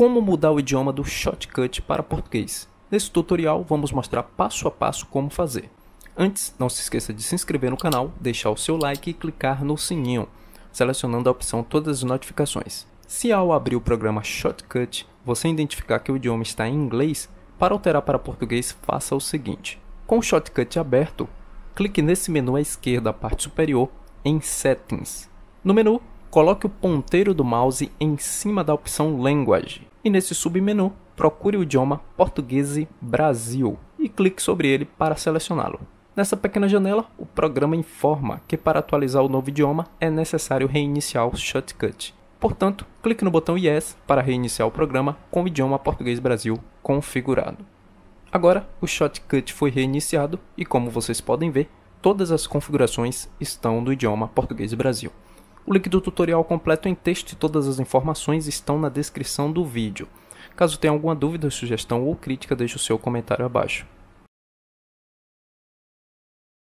como mudar o idioma do Shotcut para português. Nesse tutorial vamos mostrar passo a passo como fazer. Antes, não se esqueça de se inscrever no canal, deixar o seu like e clicar no sininho, selecionando a opção Todas as Notificações. Se ao abrir o programa Shotcut você identificar que o idioma está em inglês, para alterar para português, faça o seguinte. Com o Shotcut aberto, clique nesse menu à esquerda, a parte superior, em Settings. No menu, coloque o ponteiro do mouse em cima da opção Language e nesse submenu procure o idioma Português Brasil e clique sobre ele para selecioná-lo. Nessa pequena janela, o programa informa que para atualizar o novo idioma é necessário reiniciar o shortcut. Portanto, clique no botão Yes para reiniciar o programa com o idioma Português Brasil configurado. Agora, o shortcut foi reiniciado e, como vocês podem ver, todas as configurações estão no idioma Português Brasil. O link do tutorial completo em texto e todas as informações estão na descrição do vídeo. Caso tenha alguma dúvida, sugestão ou crítica, deixe o seu comentário abaixo.